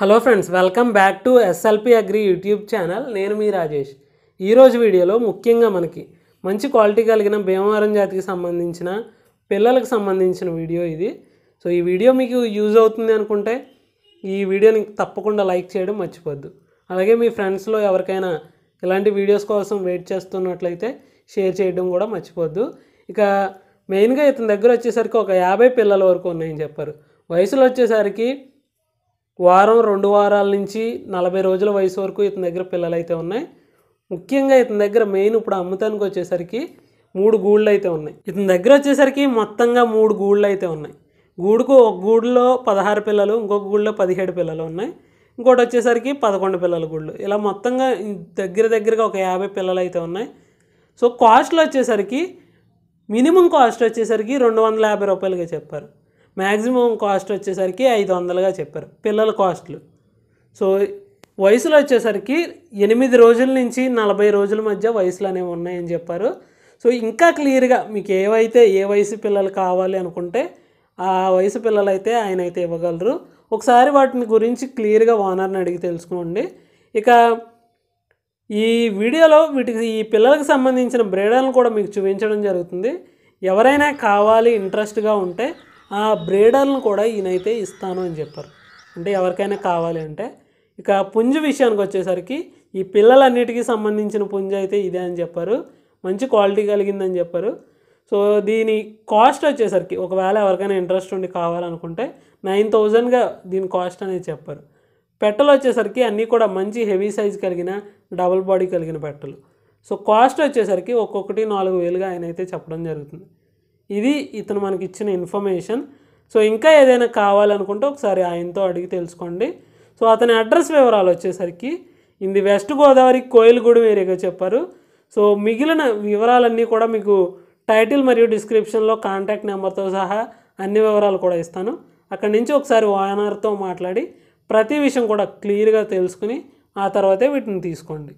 hello friends welcome back to SLP agri YouTube channel నేను మీ రాజేష్ ఈరోజు వీడియోలో ముఖ్యంగా మనకి మంచి క్వాలిటీ కలిగిన భీమవరం జాతికి సంబంధించిన పిల్లలకు సంబంధించిన వీడియో ఇది సో ఈ వీడియో మీకు యూజ్ అవుతుంది అనుకుంటే ఈ వీడియోని తప్పకుండా లైక్ చేయడం మర్చిపోద్దు అలాగే మీ ఫ్రెండ్స్లో ఎవరికైనా ఇలాంటి వీడియోస్ కోసం వెయిట్ చేస్తున్నట్లయితే షేర్ చేయడం కూడా మర్చిపోద్దు ఇక మెయిన్గా ఇతని దగ్గర వచ్చేసరికి ఒక యాభై పిల్లల వరకు ఉన్నాయని చెప్పారు వయసులో వచ్చేసరికి వారం రెండు వారాల నుంచి నలభై రోజుల వయసు వరకు ఇతని దగ్గర పిల్లలు అయితే ఉన్నాయి ముఖ్యంగా ఇతని దగ్గర మెయిన్ ఇప్పుడు అమ్ముతానికి వచ్చేసరికి మూడు గూళ్ళు అయితే ఉన్నాయి ఇతని దగ్గర వచ్చేసరికి మొత్తంగా మూడు గూళ్ళు అయితే ఉన్నాయి గూడుకు ఒక గూడులో పదహారు పిల్లలు ఇంకొక గూడులో పదిహేడు పిల్లలు ఉన్నాయి ఇంకోటి వచ్చేసరికి పదకొండు పిల్లల గుళ్ళు ఇలా మొత్తంగా దగ్గర దగ్గరగా ఒక యాభై పిల్లలు అయితే ఉన్నాయి సో కాస్ట్లు వచ్చేసరికి మినిమం కాస్ట్ వచ్చేసరికి రెండు వందల యాభై రూపాయలుగా చెప్పారు మ్యాక్సిమం కాస్ట్ వచ్చేసరికి ఐదు వందలుగా చెప్పారు పిల్లల కాస్ట్లు సో వయసులో వచ్చేసరికి ఎనిమిది రోజుల నుంచి నలభై రోజుల మధ్య వయసులు అనేవి ఉన్నాయని చెప్పారు సో ఇంకా క్లియర్గా మీకు ఏవైతే ఏ వయసు పిల్లలు కావాలి అనుకుంటే ఆ వయసు పిల్లలు అయితే ఆయన అయితే ఇవ్వగలరు ఒకసారి వాటిని గురించి క్లియర్గా ఓనర్ని అడిగి తెలుసుకోండి ఇక ఈ వీడియోలో వీటికి ఈ పిల్లలకు సంబంధించిన బ్రీడలను కూడా మీకు చూపించడం జరుగుతుంది ఎవరైనా కావాలి ఇంట్రెస్ట్గా ఉంటే ఆ బ్రేడర్లను కూడా ఈయనైతే ఇస్తాను అని చెప్పారు అంటే ఎవరికైనా కావాలి అంటే ఇక పుంజు విషయానికి వచ్చేసరికి ఈ పిల్లలన్నిటికీ సంబంధించిన పుంజు అయితే ఇదే అని చెప్పారు మంచి క్వాలిటీ కలిగిందని చెప్పారు సో దీని కాస్ట్ వచ్చేసరికి ఒకవేళ ఎవరికైనా ఇంట్రెస్ట్ ఉండి కావాలనుకుంటే నైన్ థౌజండ్గా దీని కాస్ట్ అనేది చెప్పారు పెట్టలు వచ్చేసరికి అన్నీ కూడా మంచి హెవీ సైజ్ కలిగిన డబుల్ బాడీ కలిగిన పెట్టలు సో కాస్ట్ వచ్చేసరికి ఒక్కొక్కటి నాలుగు వేలుగా ఆయన అయితే చెప్పడం జరుగుతుంది ఇది ఇతను మనకి ఇచ్చిన ఇన్ఫర్మేషన్ సో ఇంకా ఏదైనా కావాలనుకుంటే ఒకసారి ఆయనతో అడిగి తెలుసుకోండి సో అతని అడ్రస్ వివరాలు వచ్చేసరికి ఇది వెస్ట్ గోదావరి కోయిలగూడెం ఏరియాగా చెప్పారు సో మిగిలిన వివరాలన్నీ కూడా మీకు టైటిల్ మరియు డిస్క్రిప్షన్లో కాంటాక్ట్ నెంబర్తో సహా అన్ని వివరాలు కూడా ఇస్తాను అక్కడి నుంచి ఒకసారి ఓనర్తో మాట్లాడి ప్రతి విషయం కూడా క్లియర్గా తెలుసుకుని ఆ తర్వాతే వీటిని తీసుకోండి